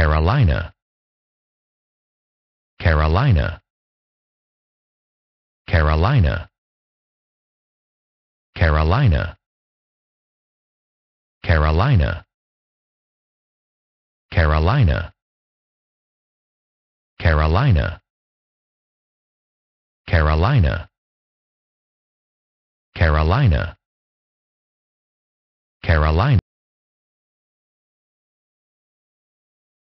Carolina, Carolina, Carolina, Carolina, Carolina, Carolina, Carolina, Carolina, Carolina, Carolina.